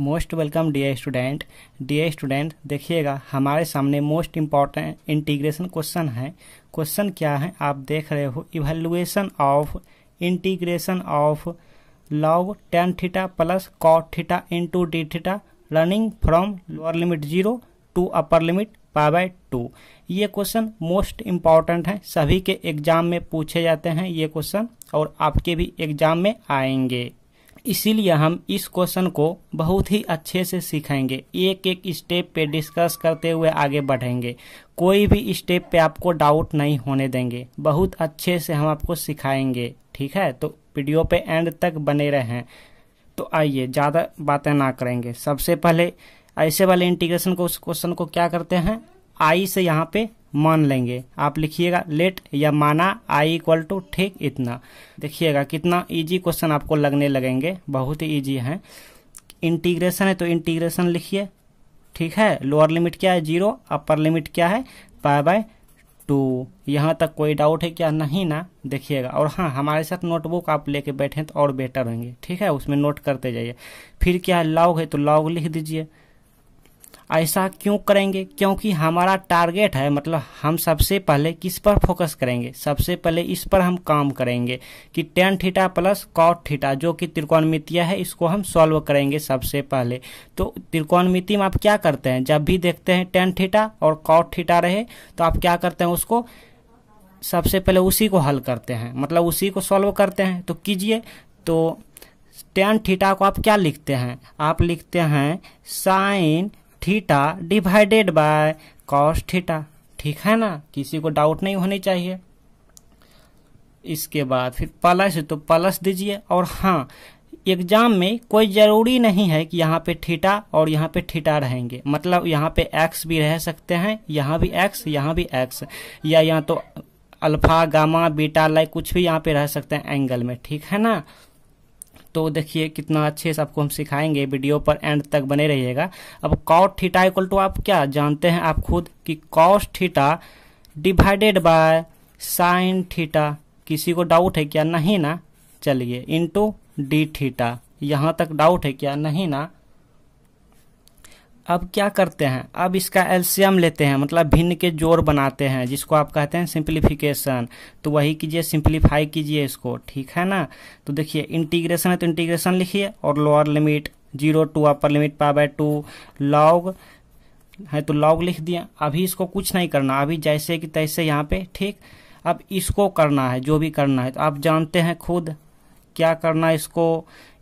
most welcome D student D student देखिएगा हमारे सामने मोस्ट इम्पॉर्टेंट इंटीग्रेशन क्वेश्चन है क्वेश्चन क्या है आप देख रहे हो evaluation of integration of log tan theta plus cot theta to d theta running from lower limit zero to upper limit pi by two ये क्वेश्चन मोस्ट इम्पॉर्टेंट है सभी के एग्जाम में पूछे जाते हैं ये क्वेश्चन और आपके भी एग्जाम में आएंगे इसीलिए हम इस क्वेश्चन को बहुत ही अच्छे से सीखेंगे एक एक स्टेप पे डिस्कस करते हुए आगे बढ़ेंगे कोई भी स्टेप पे आपको डाउट नहीं होने देंगे बहुत अच्छे से हम आपको सिखाएंगे ठीक है तो वीडियो पे एंड तक बने रहें तो आइए ज़्यादा बातें ना करेंगे सबसे पहले ऐसे वाले इंटीग्रेशन को उस क्वेश्चन को क्या करते हैं आई से यहाँ पे मान लेंगे आप लिखिएगा लेट या माना आई इक्वल टू ठीक इतना देखिएगा कितना इजी क्वेश्चन आपको लगने लगेंगे बहुत ही ईजी है इंटीग्रेशन है तो इंटीग्रेशन लिखिए ठीक है लोअर लिमिट क्या है जीरो अपर लिमिट क्या है बाय बाय टू यहाँ तक कोई डाउट है क्या नहीं ना देखिएगा और हाँ हमारे साथ नोटबुक आप लेके बैठे तो और बेटर होंगे ठीक है उसमें नोट करते जाइए फिर क्या है लॉग है तो लॉग लिख दीजिए ऐसा क्यों करेंगे क्योंकि हमारा टारगेट है मतलब हम सबसे पहले किस पर फोकस करेंगे सबसे पहले इस पर हम काम करेंगे कि tan theta plus cot theta जो कि त्रिकोणमितीय है इसको हम सॉल्व करेंगे सबसे पहले तो त्रिकोणमिति में आप क्या करते हैं जब भी देखते हैं टेन थीटा और कॉट थीटा रहे तो आप क्या करते हैं उसको सबसे पहले उसी को हल करते हैं मतलब उसी को सॉल्व करते हैं तो कीजिए तो टेन थीटा को आप क्या लिखते हैं आप लिखते हैं sine theta divided by cos theta ठीक है ना किसी को डाउट नहीं होनी चाहिए इसके बाद फिर प्लस तो प्लस दीजिए और हाँ एग्जाम में कोई जरूरी नहीं है कि यहाँ पे थीटा और यहाँ पे थीटा रहेंगे मतलब यहाँ पे एक्स भी रह सकते हैं यहाँ भी एक्स यहाँ भी एक्स या यहाँ तो अल्फा गामा बीटा लाइक कुछ भी यहाँ पे रह सकते हैं एंगल में ठीक है ना तो देखिए कितना अच्छे से आपको हम सिखाएंगे वीडियो पर एंड तक बने रहिएगा अब कॉट थीटा इक्वल टू आप क्या जानते हैं आप खुद कि cos theta divided by sine theta किसी को डाउट है क्या नहीं ना चलिए इंटू डी थीटा यहाँ तक डाउट है क्या नहीं ना अब क्या करते हैं अब इसका एल्शियम लेते हैं मतलब भिन्न के जोड़ बनाते हैं जिसको आप कहते हैं सिंप्लीफिकेशन तो वही कीजिए सिंप्लीफाई कीजिए इसको ठीक है ना तो देखिए इंटीग्रेशन है तो इंटीग्रेशन लिखिए और lower limit zero to upper limit pi by two log है तो लॉग लिख दिया अभी इसको कुछ नहीं करना अभी जैसे कि तैसे यहाँ पे ठीक अब इसको करना है जो भी करना है तो आप जानते हैं खुद क्या करना है इसको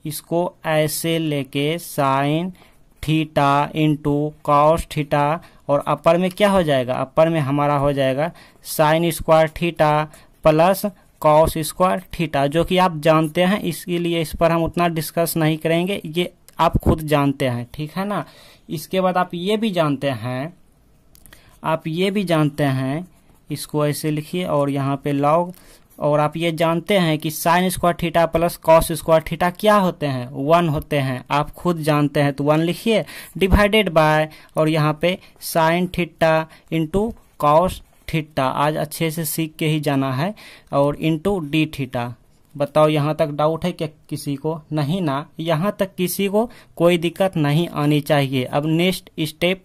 इसको ऐसे लेके sine theta into cos theta और अपर में क्या हो जाएगा अपर में हमारा हो जाएगा sine square theta plus cos square theta जो कि आप जानते हैं इसके इस पर हम उतना डिस्कस नहीं करेंगे ये आप खुद जानते हैं ठीक है ना इसके बाद आप ये भी जानते हैं आप ये भी जानते हैं इसको ऐसे लिखिए और यहाँ पे लॉग और आप ये जानते हैं कि sine square theta plus cos square theta क्या होते हैं वन होते हैं आप खुद जानते हैं तो वन लिखिए डिवाइडेड बाय और यहाँ पे sine theta into cos theta आज अच्छे से सीख के ही जाना है और इंटू डी थीटा बताओ यहाँ तक डाउट है क्या किसी को नहीं ना यहाँ तक किसी को कोई दिक्कत नहीं आनी चाहिए अब नेक्स्ट स्टेप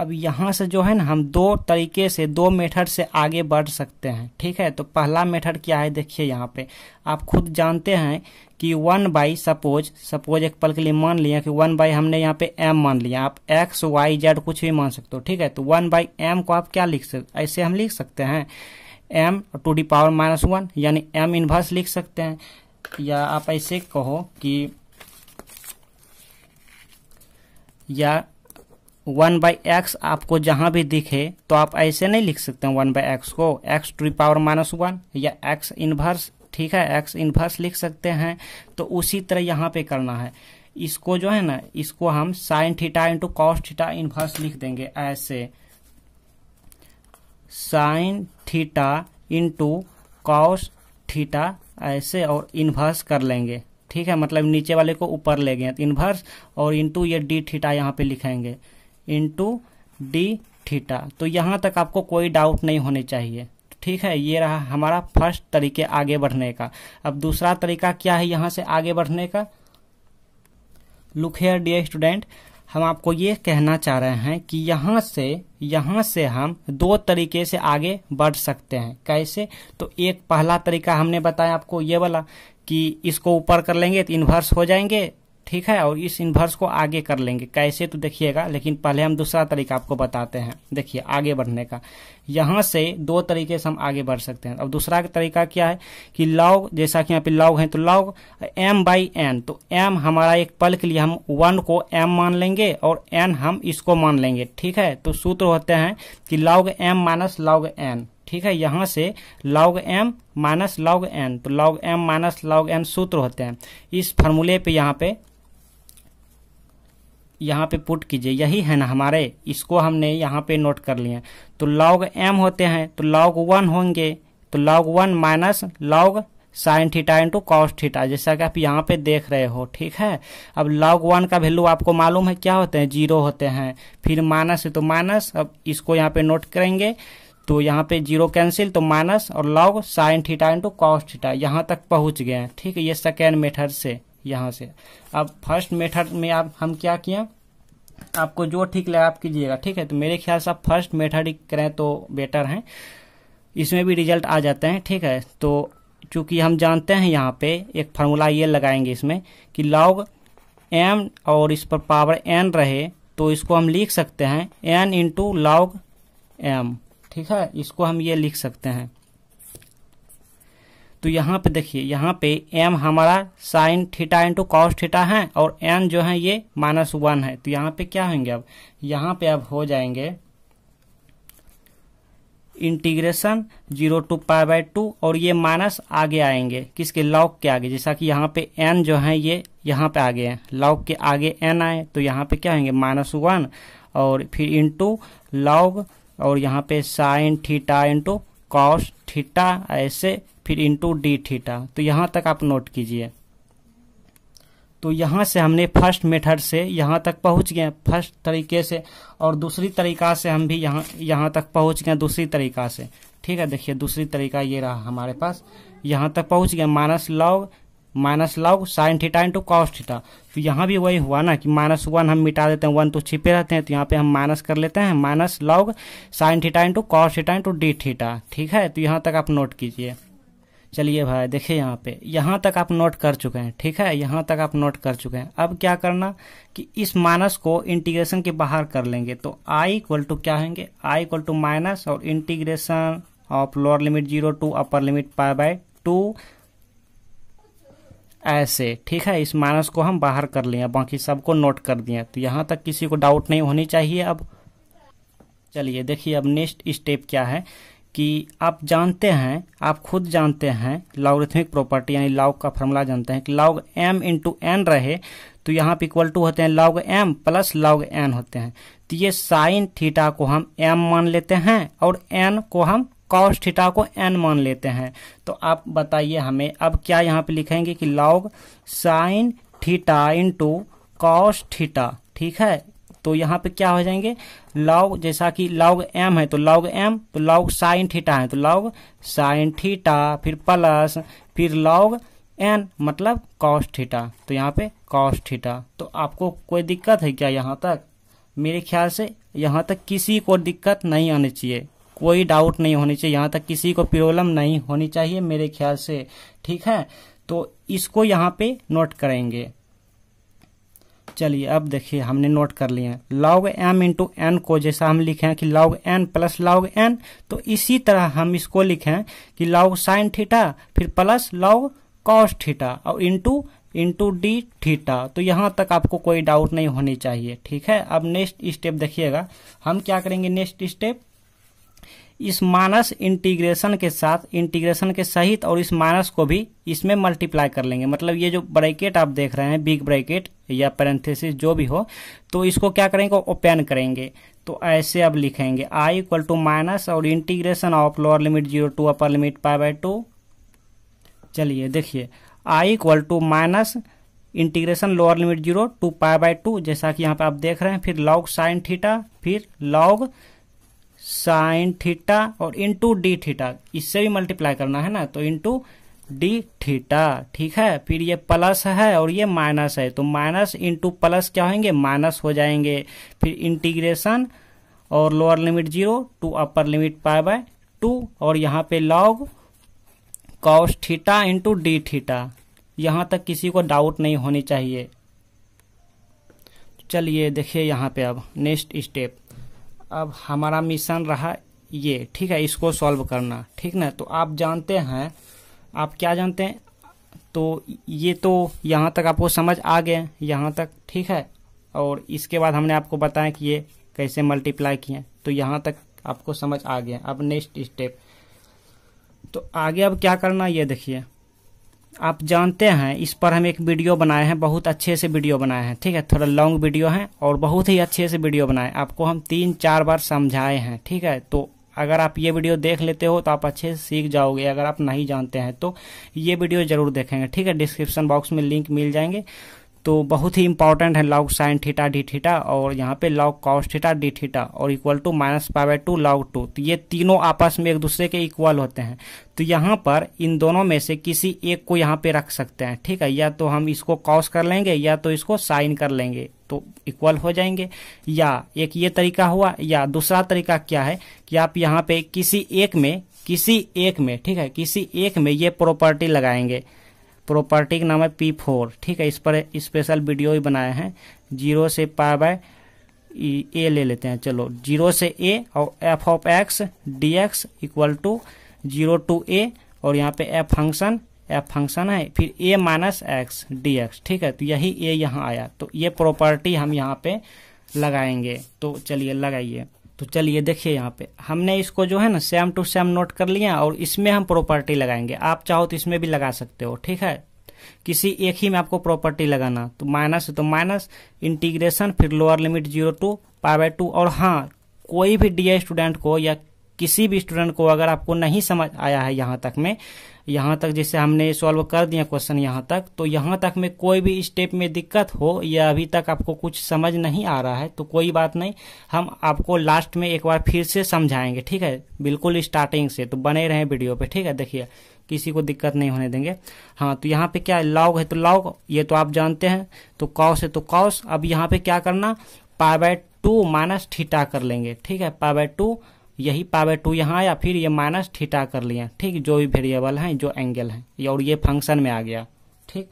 अब यहाँ से जो है ना हम दो तरीके से दो मेथड से आगे बढ़ सकते हैं ठीक है तो पहला मेथड क्या है देखिए यहाँ पे आप खुद जानते हैं कि वन बाई सपोज सपोज एक पल के लिए मान लिया कि वन बाई हमने यहाँ पे एम मान लिया आप एक्स वाई जेड कुछ भी मान सकते हो ठीक है तो वन बाई एम को आप क्या लिख सकते ऐसे हम लिख सकते हैं M to the power minus one यानी एम इन्वर्स लिख सकते हैं या आप ऐसे कहो कि या वन बाई एक्स आपको जहां भी दिखे तो आप ऐसे नहीं लिख सकते वन बाई एक्स को X to power minus one या एक्स इनवर्स ठीक है एक्स इनवर्स लिख सकते हैं तो उसी तरह यहाँ पे करना है इसको जो है ना इसको हम sine theta into cos theta inverse लिख देंगे ऐसे sine theta into cos theta ऐसे और इनवर्स कर लेंगे ठीक है मतलब नीचे वाले को ऊपर ले गए इनवर्स और इंटू ये डी थीटा यहाँ पे लिखेंगे इंटू डी थीटा तो यहाँ तक आपको कोई डाउट नहीं होने चाहिए ठीक है ये रहा हमारा फर्स्ट तरीके आगे बढ़ने का अब दूसरा तरीका क्या है यहाँ से आगे बढ़ने का लुक हेयर डियर स्टूडेंट हम आपको ये कहना चाह रहे हैं कि यहाँ से यहाँ से हम दो तरीके से आगे बढ़ सकते हैं कैसे तो एक पहला तरीका हमने बताया आपको ये वाला कि इसको ऊपर कर लेंगे तो इन्वर्स हो जाएंगे ठीक है और इस इन्वर्स को आगे कर लेंगे कैसे तो देखिएगा लेकिन पहले हम दूसरा तरीका आपको बताते हैं देखिए आगे बढ़ने का यहाँ से दो तरीके से हम आगे बढ़ सकते हैं अब दूसरा तरीका क्या है कि लॉग जैसा कि यहाँ पे लॉग है तो लॉग एम बाई एन तो एम हमारा एक पल के लिए हम वन को एम मान लेंगे और एन हम इसको मान लेंगे ठीक है तो सूत्र होते हैं कि log M minus log N ठीक है यहाँ से log M minus log N तो log M minus log N सूत्र होते हैं इस फॉर्मूले पे यहाँ पे यहाँ पे पुट कीजिए यही है ना हमारे इसको हमने यहाँ पे नोट कर लिए तो लॉग एम होते हैं तो लॉग वन होंगे तो log one minus log sine theta into cos theta जैसा कि आप यहाँ पे देख रहे हो ठीक है अब लॉग वन का वैल्यू आपको मालूम है क्या होते हैं जीरो होते हैं फिर माइनस है तो माइनस अब इसको यहाँ पे नोट करेंगे तो यहाँ पे जीरो कैंसिल तो माइनस और log sine theta into cos theta यहाँ तक पहुँच गए हैं ठीक है ये सेकेंड मेथड से यहाँ से अब फर्स्ट मेथड में आप हम क्या किया आपको जो ठीक लगे आप कीजिएगा ठीक है तो मेरे ख्याल से आप फर्स्ट मेथड करें तो बेटर हैं इसमें भी रिजल्ट आ जाते हैं ठीक है तो चूंकि हम जानते हैं यहाँ पे एक फार्मूला ये लगाएंगे इसमें कि लॉग एम और इस पर पावर एन रहे तो इसको हम लिख सकते हैं एन इंटू लॉग एम ठीक है इसको हम ये लिख सकते हैं तो यहाँ पे देखिए यहाँ पे m हमारा sine theta into cos theta है और n जो है ये माइनस वन है तो यहाँ पे क्या होंगे अब यहाँ पे अब हो जाएंगे integration zero to pi by two और ये माइनस आगे आएंगे किसके लॉग के आगे जैसा कि यहाँ पे एन जो है ये यहाँ पे आगे है लॉग के आगे एन आए तो यहाँ पे क्या होंगे माइनस वन और फिर इंटू लॉग और यहाँ पे sine theta into cos theta ऐसे फिर इंटू डी थीटा तो यहाँ तक आप नोट कीजिए तो यहाँ से हमने फर्स्ट मेथड से यहाँ तक पहुँच गए फर्स्ट तरीके से और दूसरी तरीका से हम भी यहाँ यहाँ तक पहुँच गए दूसरी तरीका से ठीक है देखिए दूसरी तरीका ये रहा हमारे पास यहाँ तक पहुँच गए minus log minus log sine theta into cos theta तो यहाँ भी वही हुआ ना कि माइनस वन हम मिटा देते हैं वन तो छिपे रहते हैं तो यहाँ पे हम माइनस कर लेते हैं minus log sine theta into cos theta into D theta ठीक है तो यहाँ तक आप नोट कीजिए चलिए भाई देखिए यहाँ पे यहाँ तक आप नोट कर चुके हैं ठीक है यहाँ तक आप नोट कर चुके हैं अब क्या करना कि इस माइनस को इंटीग्रेशन के बाहर कर लेंगे तो आई इक्वल टू क्या होंगे आई इक्वल टू माइनस और integration of lower limit zero to upper limit pi by two ऐसे ठीक है इस माइनस को हम बाहर कर लिए बाकी सबको नोट कर दिए तो यहाँ तक किसी को डाउट नहीं होनी चाहिए अब चलिए देखिए अब नेक्स्ट स्टेप क्या है कि आप जानते हैं आप खुद जानते हैं लॉगरिथमिक प्रॉपर्टी यानी लॉग का फॉर्मूला जानते हैं कि लॉग एम इंटू एन रहे तो यहाँ पे इक्वल टू होते हैं log M plus log N होते हैं तो ये साइन थीटा को हम एम मान लेते हैं और एन को हम कॉस थीटा को एन मान लेते हैं तो आप बताइए हमें अब क्या यहाँ पे लिखेंगे कि log sine theta into cos theta ठीक है तो यहाँ पे क्या हो जाएंगे लॉग जैसा कि लॉग एम है तो लॉग एम तो लॉग साइन थीटा है तो लॉग साइन थीटा फिर प्लस फिर लॉग एन मतलब कॉस थीटा तो यहाँ पे कॉस थीटा तो आपको कोई दिक्कत है क्या यहाँ तक मेरे ख्याल से यहाँ तक किसी को दिक्कत नहीं आनी चाहिए कोई डाउट नहीं होनी चाहिए यहाँ तक किसी को प्रॉब्लम नहीं होनी चाहिए मेरे ख्याल से ठीक है तो इसको यहाँ पे नोट करेंगे चलिए अब देखिए हमने नोट कर लिए हैं लॉग एम इंटू एन को जैसा हम लिखे हैं कि log N plus log N तो इसी तरह हम इसको लिखें कि लॉग साइन थीटा फिर प्लस लॉग कॉस थीटा और इंटू इंटू डी थीटा तो यहां तक आपको कोई डाउट नहीं होनी चाहिए ठीक है अब नेक्स्ट स्टेप देखिएगा हम क्या करेंगे नेक्स्ट स्टेप इस माइनस इंटीग्रेशन के साथ इंटीग्रेशन के सहित और इस माइनस को भी इसमें मल्टीप्लाई कर लेंगे मतलब ये जो ब्रैकेट आप देख रहे हैं बिग ब्रैकेट या पैरेंथेसिस जो भी हो तो इसको क्या करेंगे ओपन करेंगे तो ऐसे अब लिखेंगे आई इक्वल टू माइनस और integration of lower limit zero to upper limit pi by two चलिए देखिए I equal to minus integration lower limit zero to pi by two जैसा कि यहाँ पे आप देख रहे हैं फिर लॉग साइन थीटा फिर लॉग साइन थीटा और इंटू डी थीटा इससे भी मल्टीप्लाई करना है ना तो इंटू डी थीटा ठीक है फिर ये प्लस है और ये माइनस है तो माइनस इंटू प्लस क्या होंगे माइनस हो जाएंगे फिर इंटीग्रेशन और lower limit zero to upper limit pi by two और यहाँ पे log cos theta into D theta यहाँ तक किसी को डाउट नहीं होनी चाहिए चलिए देखिए यहाँ पे अब नेक्स्ट स्टेप अब हमारा मिशन रहा ये ठीक है इसको सॉल्व करना ठीक ना तो आप जानते हैं आप क्या जानते हैं तो ये तो यहाँ तक आपको समझ आ गए यहाँ तक ठीक है और इसके बाद हमने आपको बताया कि ये कैसे मल्टीप्लाई किए तो यहाँ तक आपको समझ आ गया अब नेक्स्ट स्टेप तो आगे अब क्या करना ये देखिए आप जानते हैं इस पर हम एक वीडियो बनाए हैं बहुत अच्छे से वीडियो बनाए हैं ठीक है थोड़ा लॉन्ग वीडियो है और बहुत ही अच्छे से वीडियो बनाए आपको हम तीन चार बार समझाए हैं ठीक है तो अगर आप ये वीडियो देख लेते हो तो आप अच्छे से सीख जाओगे अगर आप नहीं जानते हैं तो ये वीडियो जरूर देखेंगे ठीक है डिस्क्रिप्शन बॉक्स में लिंक मिल जाएंगे तो बहुत ही इंपॉर्टेंट है log sine theta D theta और यहाँ पे log cos theta D theta और equal to minus pi by two log two तो ये तीनों आपस में एक दूसरे के इक्वल होते हैं तो यहाँ पर इन दोनों में से किसी एक को यहाँ पे रख सकते हैं ठीक है या तो हम इसको कॉस कर लेंगे या तो इसको साइन कर लेंगे तो इक्वल हो जाएंगे या एक ये तरीका हुआ या दूसरा तरीका क्या है कि आप यहाँ पे किसी एक में किसी एक में ठीक है किसी एक में ये प्रॉपर्टी लगाएंगे प्रॉपर्टी का नाम है पी फोर ठीक है इस पर स्पेशल वीडियो भी बनाए हैं जीरो से पा बाय ए ले लेते हैं चलो जीरो से ए और F of X D X equal to zero to A और यहाँ पे एफ फंक्शन एफ फंक्शन है फिर A minus X D X ठीक है तो यही ए यहाँ आया तो ये प्रॉपर्टी हम यहाँ पे लगाएंगे तो चलिए लगाइए तो चलिए देखिए यहाँ पे हमने इसको जो है ना सेम टू सेम नोट कर लिया और इसमें हम प्रॉपर्टी लगाएंगे आप चाहो तो इसमें भी लगा सकते हो ठीक है किसी एक ही में आपको प्रॉपर्टी लगाना तो माइनस तो माइनस इंटीग्रेशन फिर lower limit zero to pi two और हाँ कोई भी डी स्टूडेंट को या किसी भी स्टूडेंट को अगर आपको नहीं समझ आया है यहाँ तक में यहाँ तक जैसे हमने सॉल्व कर दिया क्वेश्चन यहाँ तक तो यहाँ तक में कोई भी स्टेप में दिक्कत हो या अभी तक आपको कुछ समझ नहीं आ रहा है तो कोई बात नहीं हम आपको लास्ट में एक बार फिर से समझाएंगे ठीक है बिल्कुल स्टार्टिंग से तो बने रहें वीडियो पे ठीक है देखिए किसी को दिक्कत नहीं होने देंगे हाँ तो यहाँ पे क्या लॉग है तो लॉग ये तो आप जानते हैं तो कॉस है तो कॉस अब यहाँ पे क्या करना pi by two minus theta कर लेंगे ठीक है पाई बाय टू यही पावर टू यहाँ आया फिर ये माइनस थीटा कर लिया ठीक जो भी वेरिएबल है जो एंगल है और ये फंक्शन में आ गया ठीक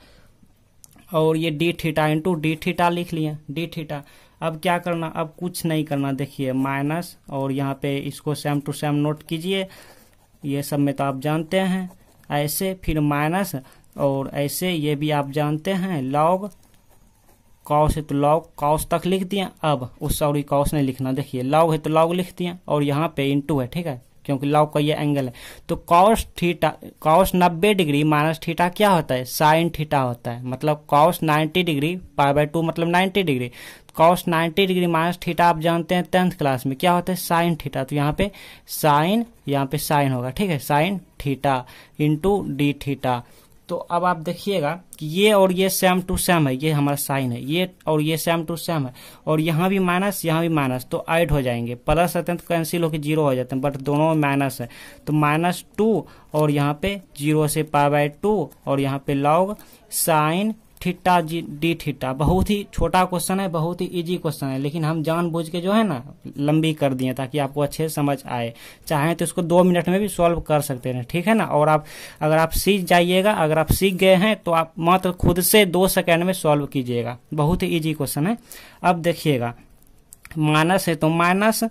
और ये D theta into D theta लिख लिया डी थीटा अब क्या करना अब कुछ नहीं करना देखिए माइनस और यहाँ पे इसको सेम टू सेम नोट कीजिए ये सब में तो आप जानते हैं ऐसे फिर माइनस और ऐसे ये भी आप जानते हैं लॉग कॉस है तो लॉग कॉस तक लिख दिया अब उस सॉरी कॉस नहीं लिखना देखिए लॉग है तो लॉग लिख दिया और यहाँ पे इंटू है ठीक है क्योंकि लॉग का ये एंगल है तो कॉस थीटा कॉस नब्बे डिग्री माइनस थीटा क्या होता है साइन थीटा होता है मतलब cos ninety degree pi by two मतलब ninety degree cos ninety degree minus theta आप जानते हैं टेंथ क्लास में क्या होता है साइन थीटा तो यहाँ पे साइन यहाँ पे साइन होगा ठीक है sine theta into D theta तो अब आप देखिएगा कि ये और ये सेम टू सेम है ये हमारा साइन है ये और ये सेम टू सेम है और यहाँ भी माइनस यहाँ भी माइनस तो ऐड हो जाएंगे प्लस रहते हैं तो कैंसिल होकर जीरो हो जाते हैं बट दोनों में माइनस है तो माइनस टू और यहाँ पे जीरो से पाई बाय टू और यहाँ पे लॉग साइन थीटा जी डी थीटा बहुत ही छोटा क्वेश्चन है बहुत ही इजी क्वेश्चन है लेकिन हम जानबूझ के जो है ना लंबी कर दिए ताकि आपको अच्छे समझ आए चाहें तो इसको दो मिनट में भी सॉल्व कर सकते हैं ठीक है ना और आप अगर आप सीख जाइएगा अगर आप सीख गए हैं तो आप मात्र खुद से दो सेकेंड में सॉल्व कीजिएगा बहुत ही ईजी क्वेश्चन है अब देखिएगा माइनस है तो माइनस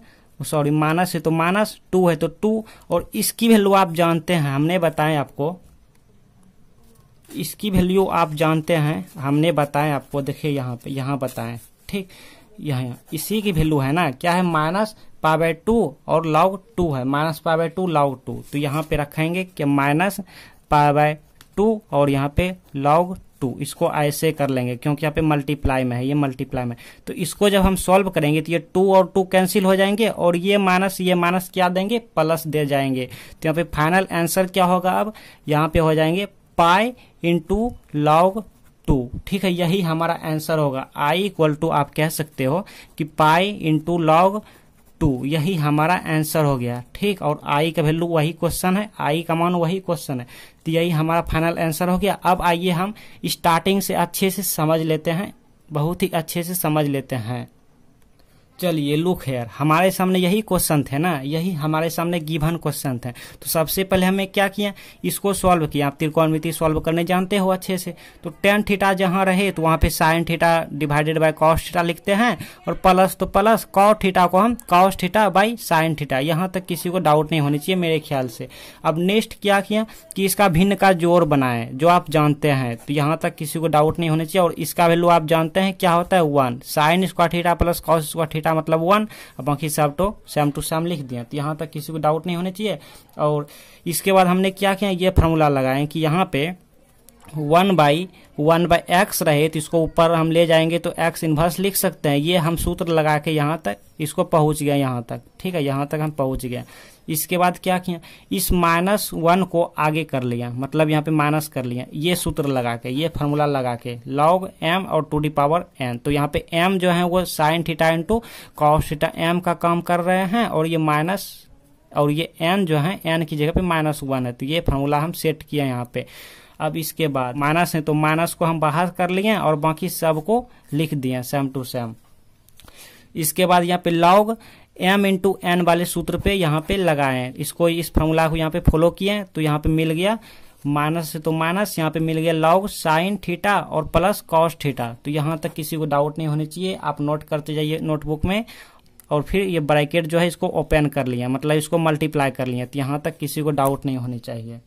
सॉरी माइनस है तो माइनस टू है तो टू और इसकी वैल्यू आप जानते हैं हमने बताएं आपको इसकी वैल्यू आप जानते हैं हमने बताया आपको देखिए यहाँ पे यहाँ बताएं ठीक यहाँ इसी की वैल्यू है ना क्या है माइनस पा बाय टू और लॉग टू है minus pi by two log two तो यहाँ पे रखेंगे कि माइनस पा बाय टू और यहाँ पे लॉग टू इसको ऐसे कर लेंगे क्योंकि यहाँ पे मल्टीप्लाई में है ये मल्टीप्लाई में तो इसको जब हम सॉल्व करेंगे तो ये टू और टू कैंसिल हो जाएंगे और ये माइनस ये माइनस क्या देंगे प्लस दे जाएंगे तो यहाँ पे फाइनल आंसर क्या होगा अब यहाँ पे हो जाएंगे पाई इंटू लॉग टू ठीक है यही हमारा आंसर होगा आई इक्वल टू आप कह सकते हो कि पाई इंटू लॉग टू यही हमारा आंसर हो गया ठीक और आई का वैल्यू वही क्वेश्चन है आई का मान वही क्वेश्चन है तो यही हमारा फाइनल आंसर हो गया अब आइए हम स्टार्टिंग से अच्छे से समझ लेते हैं बहुत ही अच्छे से समझ लेते हैं चलिए लुक हेयर हमारे सामने यही क्वेश्चन थे ना यही हमारे सामने गिवन क्वेश्चन थे तो सबसे पहले हमें क्या किया इसको सॉल्व किया आप त्रिकोणमिति सॉल्व करने जानते हो अच्छे से तो टेन थीटा जहाँ रहे तो वहाँ पे sine theta divided by cos theta लिखते हैं और प्लस तो प्लस कॉ थीटा को हम cos theta by sine theta यहाँ तक किसी को डाउट नहीं होनी चाहिए मेरे ख्याल से अब नेक्स्ट क्या किया कि इसका भिन्न का जोर बनाए जो आप जानते हैं तो यहाँ तक किसी को डाउट नहीं होना चाहिए और इसका वैल्यू आप जानते हैं क्या होता है one sine square theta plus cos square theta मतलब वन बाकी सब तो सेम टू सेम लिख दिए तो यहाँ तक किसी को डाउट नहीं होना चाहिए और इसके बाद हमने क्या किया ये फार्मूला लगाए कि यहाँ पे one by one by X रहे तो इसको ऊपर हम ले जाएंगे तो एक्स इन्वर्स लिख सकते हैं ये हम सूत्र लगा के यहाँ तक इसको पहुँच गए यहाँ तक ठीक है यहाँ तक हम पहुँच गए इसके बाद क्या किया इस माइनस वन को आगे कर लिया मतलब यहाँ पे माइनस कर लिया ये सूत्र लगा के ये फॉर्मूला लगा के लॉग एम और टू डी पावर एन तो यहाँ पे एम जो है वो sine theta into cos theta M का काम कर रहे हैं और ये माइनस और ये एन जो है एन की जगह पे माइनस वन है तो ये फार्मूला हम सेट किया यहाँ पे अब इसके बाद माइनस है तो माइनस को हम बाहर कर लिए और बाकी सब को लिख दिए सेम टू सेम इसके बाद यहाँ पे लॉग एम इंटू एन वाले सूत्र पे यहाँ पे लगाए इसको इस फॉर्मूला को यहाँ पे फॉलो किए तो यहाँ पे मिल गया माइनस से तो माइनस यहाँ पे मिल गया लॉग साइन थीटा और प्लस कॉस थीटा तो यहाँ तक किसी को डाउट नहीं होने चाहिए आप नोट करते जाइए नोटबुक में और फिर ये ब्रैकेट जो है इसको ओपन कर लिया मतलब इसको मल्टीप्लाई कर लिया तो यहाँ तक किसी को डाउट नहीं होनी चाहिए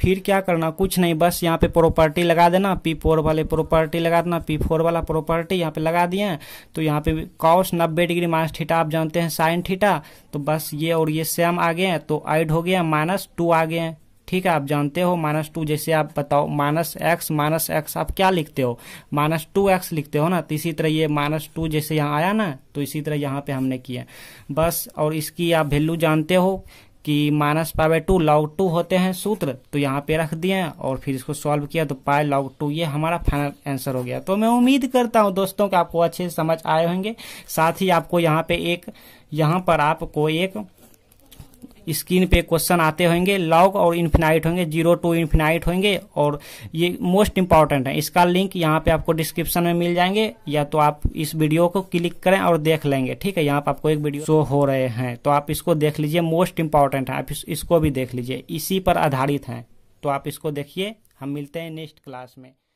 फिर क्या करना कुछ नहीं बस यहाँ पे प्रॉपर्टी लगा देना पी फोर वाले प्रॉपर्टी लगा देना पी फोर वाला प्रॉपर्टी यहाँ पे लगा दिए हैं तो यहाँ पे कॉस नब्बे डिग्री माइनस थीटा आप जानते हैं साइन थीटा तो बस ये और ये सेम आ गए हैं तो ऐड हो गया माइनस टू आ गए हैं ठीक है आप जानते हो माइनस टू जैसे आप बताओ माइनस एक्स माइनस एक्स आप क्या लिखते हो माइनस टू एक्स लिखते हो ना तो इसी तरह ये माइनस टू जैसे यहाँ आया ना तो इसी तरह यहाँ पे हमने किया बस और इसकी आप वैल्यू जानते हो कि minus pi by two log two होते हैं सूत्र तो यहाँ पे रख दिए और फिर इसको सॉल्व किया तो पाई लॉग टू ये हमारा फाइनल आंसर हो गया तो मैं उम्मीद करता हूँ दोस्तों कि आपको अच्छे से समझ आए होंगे साथ ही आपको यहाँ पे एक यहाँ पर आपको एक स्क्रीन पे क्वेश्चन आते होंगे लॉग और इन्फिनाइट होंगे जीरो टू इन्फिनाइट होंगे और ये मोस्ट इंपॉर्टेंट है इसका लिंक यहाँ पे आपको डिस्क्रिप्शन में मिल जाएंगे या तो आप इस वीडियो को क्लिक करें और देख लेंगे ठीक है यहाँ पर आपको एक वीडियो शो हो रहे हैं तो आप इसको देख लीजिए मोस्ट इंपॉर्टेंट है आप इस, इसको भी देख लीजिए इसी पर आधारित है तो आप इसको देखिए हम मिलते हैं नेक्स्ट क्लास में